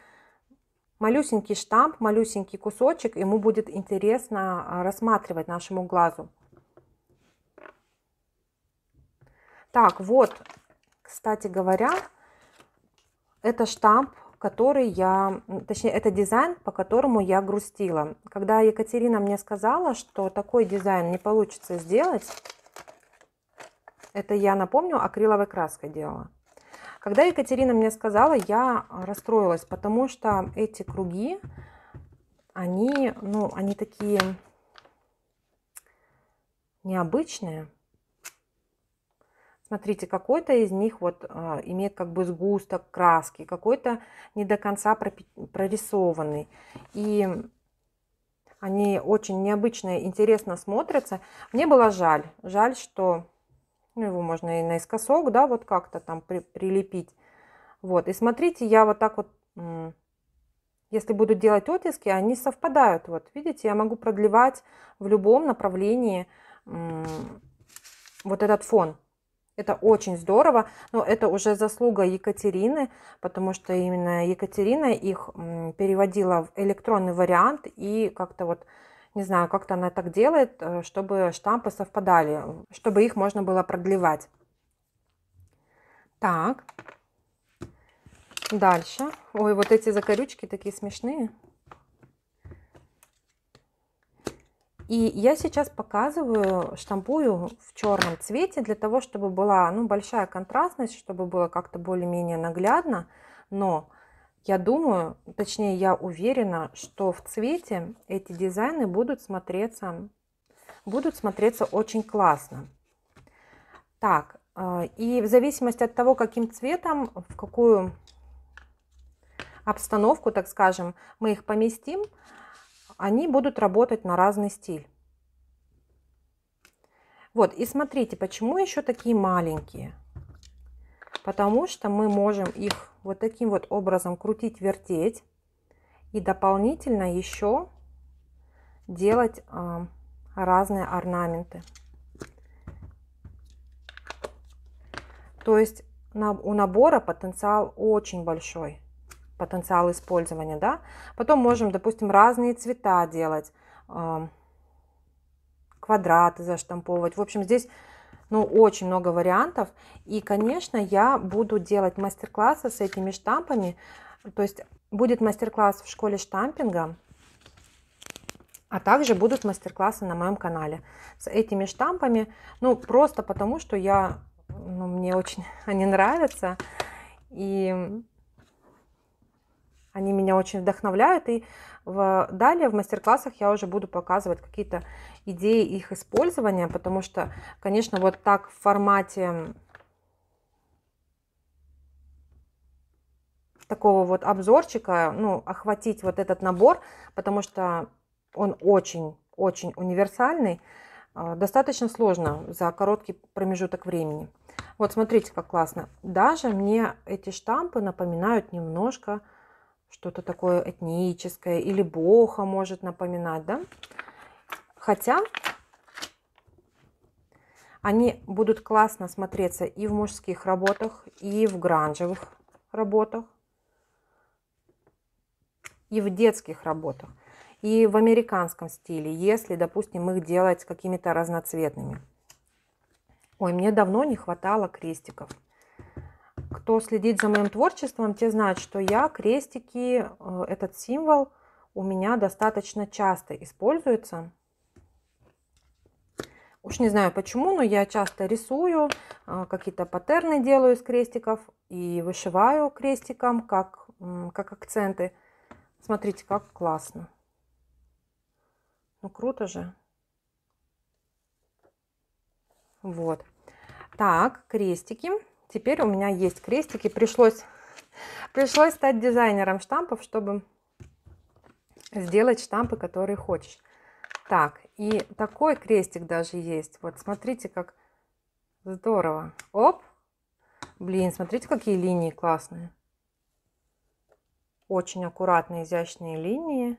малюсенький штамп, малюсенький кусочек, ему будет интересно а, рассматривать нашему глазу. Так, вот, кстати говоря, это штамп, который я, точнее, это дизайн, по которому я грустила. Когда Екатерина мне сказала, что такой дизайн не получится сделать, это я, напомню, акриловой краской делала. Когда Екатерина мне сказала, я расстроилась, потому что эти круги, они, ну, они такие необычные. Смотрите, какой-то из них вот а, имеет как бы сгусток краски, какой-то не до конца прорисованный. И они очень необычно и интересно смотрятся. Мне было жаль, жаль, что ну, его можно и наискосок, да, вот как-то там при, прилепить. Вот, и смотрите, я вот так вот, если буду делать оттиски, они совпадают. Вот, видите, я могу продлевать в любом направлении вот этот фон. Это очень здорово, но это уже заслуга Екатерины, потому что именно Екатерина их переводила в электронный вариант и как-то вот, не знаю, как-то она так делает, э, чтобы штампы совпадали, чтобы их можно было продлевать. Так, дальше. Ой, вот эти закорючки такие смешные. И я сейчас показываю, штампую в черном цвете для того, чтобы была ну, большая контрастность, чтобы было как-то более-менее наглядно. Но я думаю, точнее я уверена, что в цвете эти дизайны будут смотреться, будут смотреться очень классно. Так, э, и в зависимости от того, каким цветом, в какую обстановку, так скажем, мы их поместим, они будут работать на разный стиль. Вот, и смотрите, почему еще такие маленькие? Потому что мы можем их вот таким вот образом крутить, вертеть. И дополнительно еще делать а, разные орнаменты. То есть на, у набора потенциал очень большой потенциал использования, да. Потом можем, допустим, разные цвета делать, квадраты заштамповывать. В общем, здесь ну, очень много вариантов. И, конечно, я буду делать мастер-классы с этими штампами. То есть будет мастер-класс в школе штампинга, а также будут мастер-классы на моем канале с этими штампами. Ну, просто потому, что я, ну, мне очень они нравятся. И они меня очень вдохновляют. И в, далее в мастер-классах я уже буду показывать какие-то идеи их использования, потому что, конечно, вот так в формате такого вот обзорчика, ну, охватить вот этот набор, потому что он очень-очень универсальный, а, достаточно сложно за короткий промежуток времени. Вот смотрите, как классно. Даже мне эти штампы напоминают немножко что-то такое этническое, или Боха может напоминать, да? Хотя они будут классно смотреться и в мужских работах, и в гранжевых работах, и в детских работах, и в американском стиле, если, допустим, их делать какими-то разноцветными. Ой, мне давно не хватало крестиков. Кто следит за моим творчеством, те знают, что я крестики, э, этот символ у меня достаточно часто используется. Уж не знаю почему, но я часто рисую, э, какие-то паттерны делаю из крестиков и вышиваю крестиком как, как акценты. Смотрите, как классно. Ну, круто же. Вот. Так, крестики. Крестики теперь у меня есть крестики. Пришлось, пришлось стать дизайнером штампов, чтобы сделать штампы, которые хочешь. Так, и такой крестик даже есть. Вот смотрите, как здорово. Оп! Блин, смотрите, какие линии классные. Очень аккуратные, изящные линии.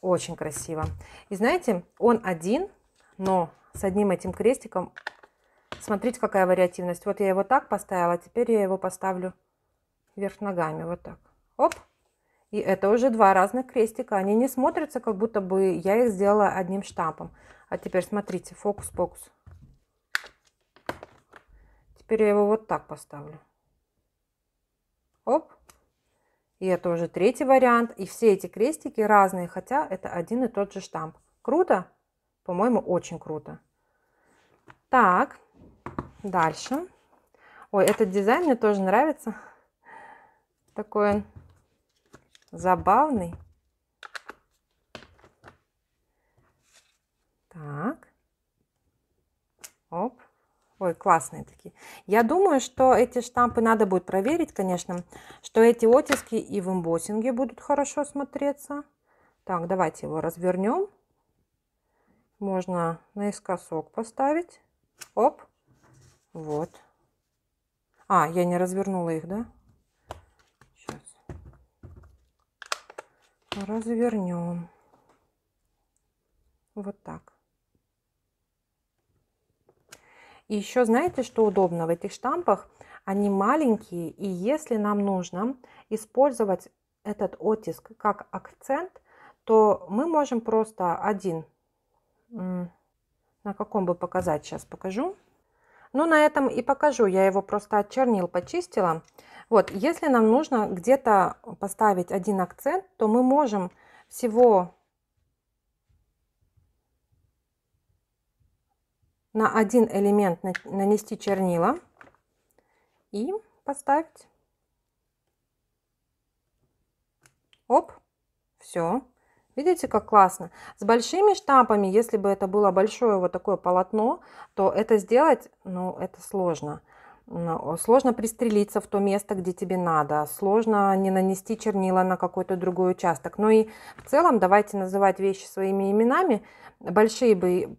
Очень красиво. И знаете, он один, но с одним этим крестиком Смотрите, какая вариативность. Вот я его так поставила, а теперь я его поставлю вверх ногами, вот так. Оп! И это уже два разных крестика. Они не смотрятся, как будто бы я их сделала одним штампом. А теперь смотрите, фокус-фокус. Теперь я его вот так поставлю. Оп! И это уже третий вариант. И все эти крестики разные, хотя это один и тот же штамп. Круто? По-моему, очень круто. Так, Дальше. Ой, этот дизайн мне тоже нравится. Такой он забавный. Так. Оп. Ой, классные такие. Я думаю, что эти штампы надо будет проверить, конечно, что эти оттиски и в эмбоссинге будут хорошо смотреться. Так, давайте его развернем. Можно наискосок поставить. Оп. Вот. А, я не развернула их, да? Сейчас. Развернем. Вот так. И еще знаете, что удобно в этих штампах? Они маленькие, и если нам нужно использовать этот оттиск как акцент, то мы можем просто один, на каком бы показать, сейчас покажу, ну, на этом и покажу. Я его просто отчернил, почистила. Вот, если нам нужно где-то поставить один акцент, то мы можем всего на один элемент нанести чернила и поставить. Оп, все. Видите, как классно? С большими штампами, если бы это было большое вот такое полотно, то это сделать, ну, это сложно. Сложно пристрелиться в то место, где тебе надо. Сложно не нанести чернила на какой-то другой участок. Но и в целом давайте называть вещи своими именами. Большие бы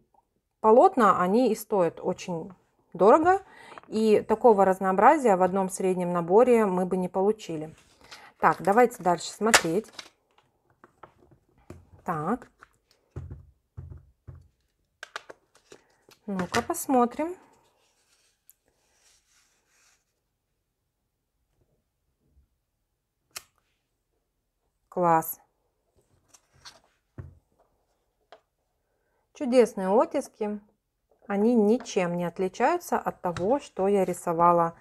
полотна, они и стоят очень дорого. И такого разнообразия в одном среднем наборе мы бы не получили. Так, давайте дальше смотреть. Так. Ну-ка посмотрим. Класс. Чудесные оттиски. Они ничем не отличаются от того, что я рисовала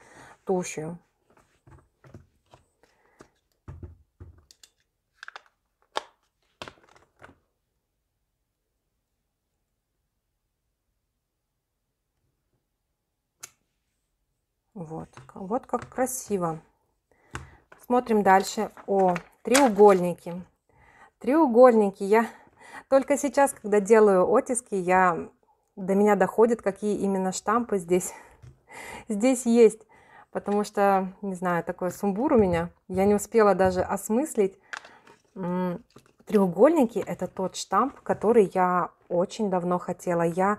тушью. Вот, вот как красиво. Смотрим дальше. О, треугольники. Треугольники. Я только сейчас, когда делаю оттиски, я... до меня доходит, какие именно штампы здесь, здесь есть. Потому что, не знаю, такой сумбур у меня. Я не успела даже осмыслить. Треугольники – это тот штамп, который я очень давно хотела. Я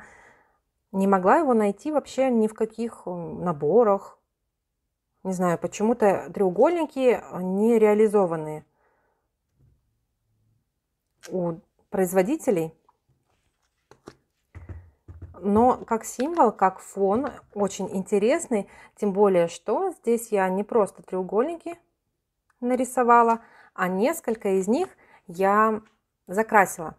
не могла его найти вообще ни в каких наборах, не знаю, почему-то треугольники а, не реализованы у производителей. Но как символ, как фон очень интересный, тем более, что здесь я не просто треугольники нарисовала, а несколько из них я закрасила.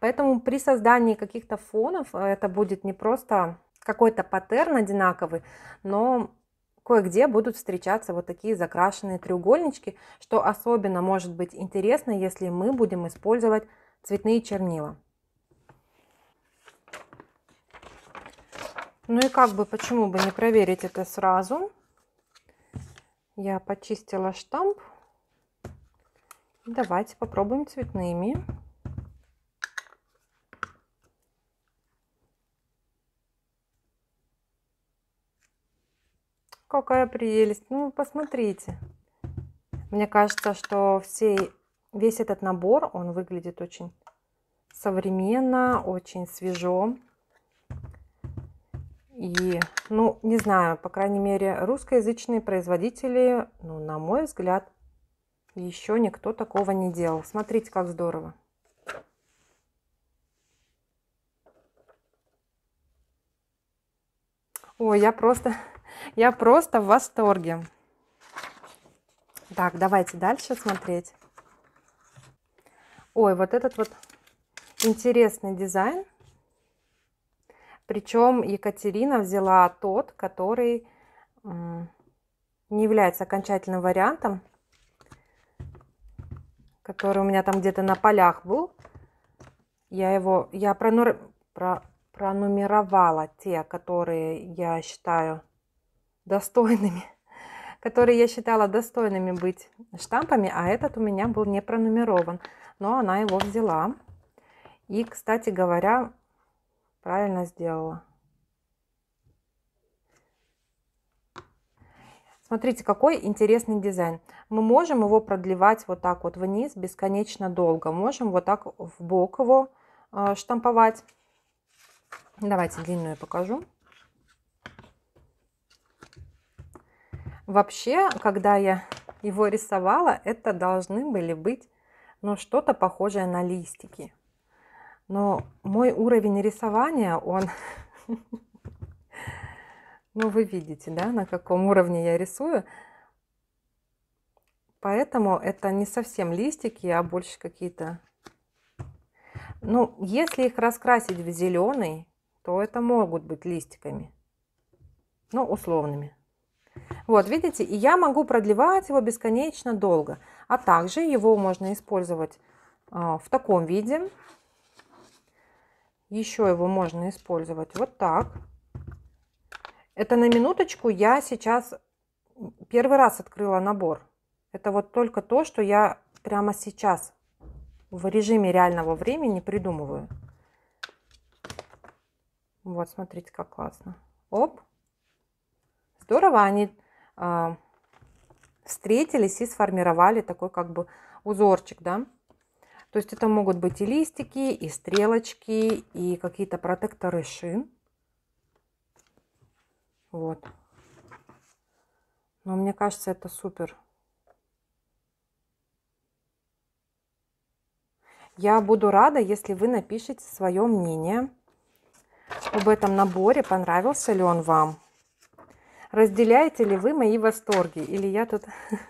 Поэтому при создании каких-то фонов э, это будет не просто какой-то паттерн одинаковый, но кое-где будут встречаться вот такие закрашенные треугольнички, что особенно может быть интересно, если мы будем использовать цветные чернила. Ну и как бы, почему бы не проверить это сразу? Я почистила штамп. Давайте попробуем цветными. Какая прелесть. Ну, посмотрите. Мне кажется, что все, весь этот набор, он выглядит очень современно, очень свежо. И, ну, не знаю, по крайней мере, русскоязычные производители, ну, на мой взгляд, еще никто такого не делал. Смотрите, как здорово. Ой, я просто я просто в восторге. Так, давайте дальше смотреть. Ой, вот этот вот интересный дизайн. Причем Екатерина взяла тот, который не является окончательным вариантом, который у меня там где-то на полях был. Я его, я пронумер, про, пронумеровала те, которые я считаю достойными, которые я считала достойными быть штампами, а этот у меня был не пронумерован, но она его взяла. И, кстати говоря, правильно сделала. Смотрите, какой интересный дизайн. Мы можем его продлевать вот так вот вниз бесконечно долго. Можем вот так в бок его э, штамповать. Давайте длинную покажу. Вообще, когда я его рисовала, это должны были быть ну, что-то похожее на листики. Но мой уровень рисования, он... Ну, вы видите, да, на каком уровне я рисую. Поэтому это не совсем листики, а больше какие-то... Ну, если их раскрасить в зеленый, то это могут быть листиками. Ну, условными. Вот, видите, и я могу продлевать его бесконечно долго. А также его можно использовать а, в таком виде. Еще его можно использовать вот так. Это на минуточку я сейчас первый раз открыла набор. Это вот только то, что я прямо сейчас в режиме реального времени придумываю. Вот, смотрите, как классно. Оп. Здорово, они а, встретились и сформировали такой как бы узорчик, да. То есть это могут быть и листики, и стрелочки, и какие-то протекторы шин. Вот. Но мне кажется, это супер. Я буду рада, если вы напишите свое мнение об этом наборе, понравился ли он вам разделяете ли вы мои восторги, или я тут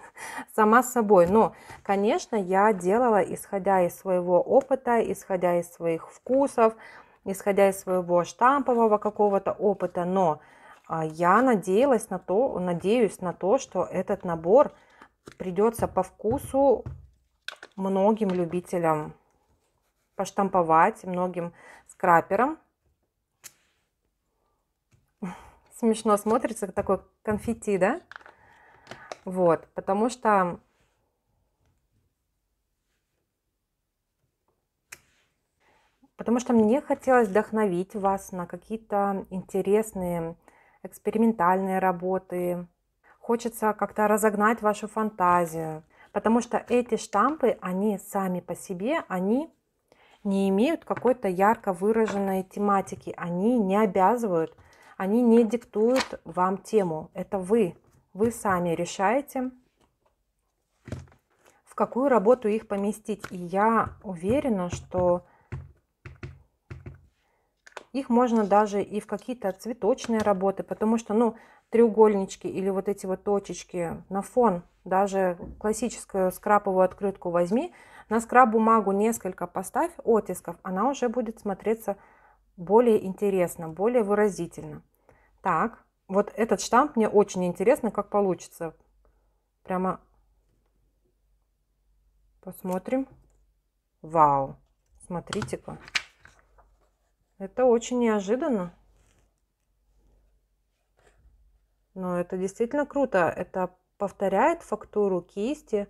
сама собой. Но, конечно, я делала, исходя из своего опыта, исходя из своих вкусов, исходя из своего штампового какого-то опыта, но а, я надеялась на то, надеюсь на то, что этот набор придется по вкусу многим любителям поштамповать, многим скраперам, смешно смотрится, такой конфетти, да? Вот, потому что потому что мне хотелось вдохновить вас на какие-то интересные экспериментальные работы. Хочется как-то разогнать вашу фантазию, потому что эти штампы, они сами по себе, они не имеют какой-то ярко выраженной тематики, они не обязывают они не диктуют вам тему. Это вы. Вы сами решаете, в какую работу их поместить. И я уверена, что их можно даже и в какие-то цветочные работы, потому что, ну, треугольнички или вот эти вот точечки на фон, даже классическую скраповую открытку возьми, на скраб бумагу несколько поставь оттисков, она уже будет смотреться более интересно, более выразительно. Так, вот этот штамп мне очень интересно, как получится. Прямо посмотрим. Вау, смотрите-ка. Это очень неожиданно. Но это действительно круто. Это повторяет фактуру кисти,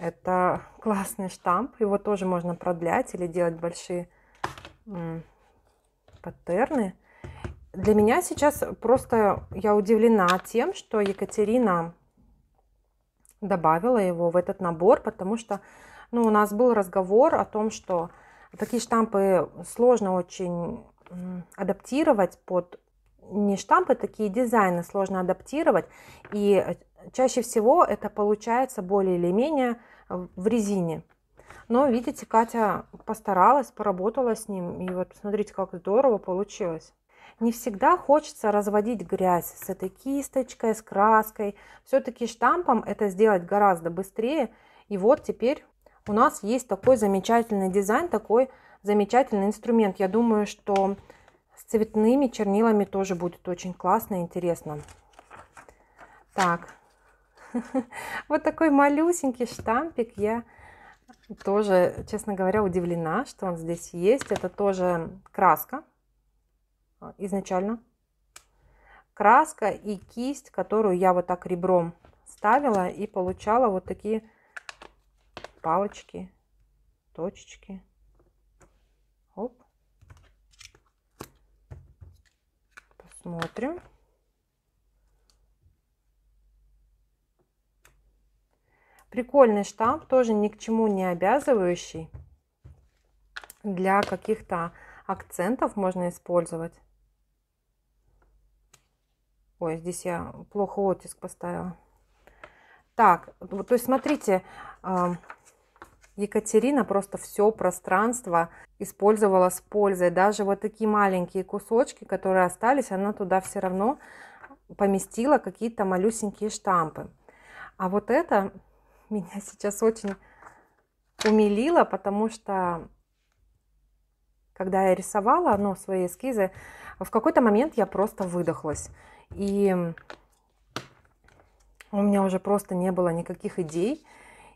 Это классный штамп. Его тоже можно продлять или делать большие паттерны. Для меня сейчас просто я удивлена тем, что Екатерина добавила его в этот набор, потому что ну, у нас был разговор о том, что такие штампы сложно очень адаптировать под не штампы, такие дизайны сложно адаптировать. И э, чаще всего это получается более или менее в резине. Но видите, Катя постаралась, поработала с ним. И вот смотрите, как здорово получилось. Не всегда хочется разводить грязь с этой кисточкой, с краской. Все-таки штампом это сделать гораздо быстрее. И вот теперь у нас есть такой замечательный дизайн, такой замечательный инструмент. Я думаю, что цветными чернилами тоже будет очень классно и интересно. Так, вот такой малюсенький штампик. Я тоже, честно говоря, удивлена, что он здесь есть. Это тоже краска а, изначально. Краска и кисть, которую я вот так ребром ставила и получала вот такие палочки, точечки. посмотрим. Прикольный штамп, тоже ни к чему не обязывающий. Для каких-то акцентов можно использовать. Ой, здесь я плохо оттиск поставила. Так, то есть смотрите, а, Екатерина просто все пространство использовала с пользой. Даже вот такие маленькие кусочки, которые остались, она туда все равно поместила какие-то малюсенькие штампы. А вот это меня сейчас очень умилило, потому что когда я рисовала ну, свои эскизы, в какой-то момент я просто выдохлась. И у меня уже просто не было никаких идей.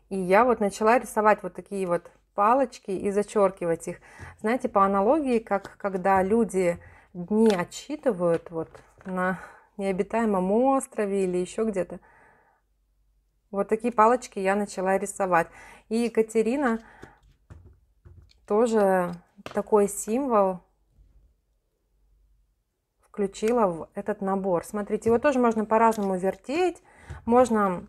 И я вот начала рисовать вот такие вот палочки и зачеркивать их. Знаете, по аналогии, как когда люди дни отсчитывают вот на необитаемом острове или еще где-то. Вот такие палочки я начала рисовать. И Екатерина тоже такой символ включила в этот набор. Смотрите, его тоже можно по-разному вертеть. Можно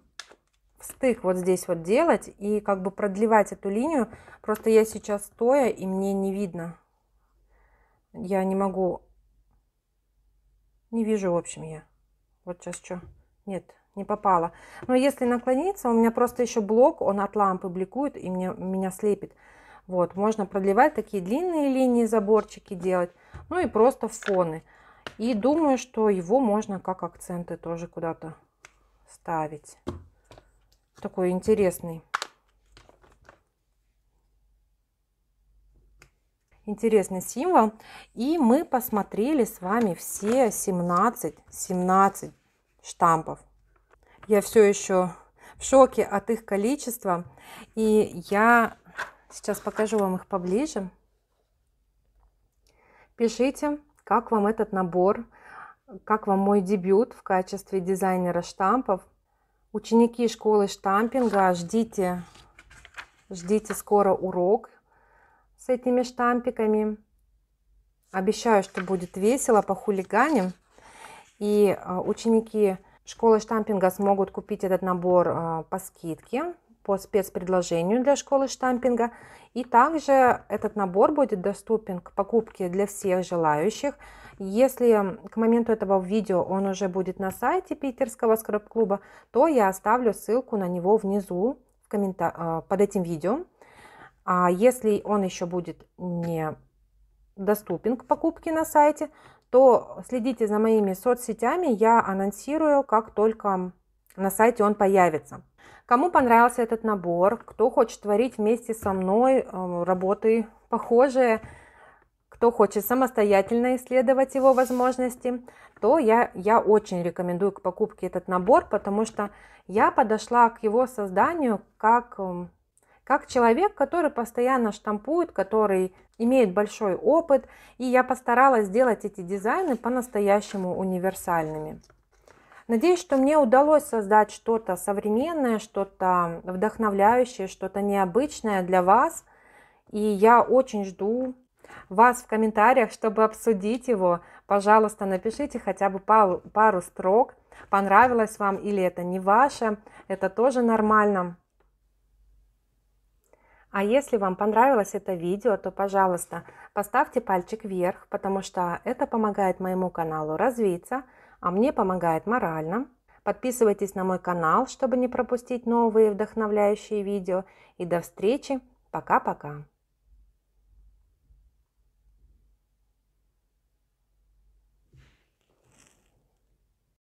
стык вот здесь вот делать и как бы продлевать эту линию. Просто я сейчас стоя, и мне не видно. Я не могу... Не вижу, в общем, я. Вот сейчас что? Нет, не попала. Но если наклониться, у меня просто еще блок, он от лампы бликует и мне, меня слепит. Вот, можно продлевать такие длинные линии, заборчики делать. Ну и просто фоны. И думаю, что его можно как акценты тоже куда-то ставить такой интересный. интересный символ. И мы посмотрели с вами все 17, 17 штампов. Я все еще в шоке от их количества. И я сейчас покажу вам их поближе. Пишите, как вам этот набор, как вам мой дебют в качестве дизайнера штампов – Ученики школы штампинга, ждите, ждите скоро урок с этими штампиками. Обещаю, что будет весело, по похулиганим. И а, ученики школы штампинга смогут купить этот набор а, по скидке, по спецпредложению для школы штампинга. И также этот набор будет доступен к покупке для всех желающих – если к моменту этого видео он уже будет на сайте питерского скраб-клуба, то я оставлю ссылку на него внизу в коммента... А, под этим видео. А если он еще будет не доступен к покупке на сайте, то следите за моими соцсетями, я анонсирую, как только на сайте он появится. Кому понравился этот набор, кто хочет творить вместе со мной э, работы похожие, кто хочет самостоятельно исследовать его возможности, то я, я очень рекомендую к покупке этот набор, потому что я подошла к его созданию как, эм, как человек, который постоянно штампует, который имеет большой опыт, и я постаралась сделать эти дизайны по-настоящему универсальными. Надеюсь, что мне удалось создать что-то современное, что-то вдохновляющее, что-то необычное для вас. И я очень жду вас в комментариях, чтобы обсудить его. Пожалуйста, напишите хотя бы пару, пару строк, понравилось вам или это не ваше, это тоже нормально. А если вам понравилось это видео, то, пожалуйста, поставьте пальчик вверх, потому что это помогает моему каналу развиться, а мне помогает морально. Подписывайтесь на мой канал, чтобы не пропустить новые вдохновляющие видео. И до встречи. Пока-пока.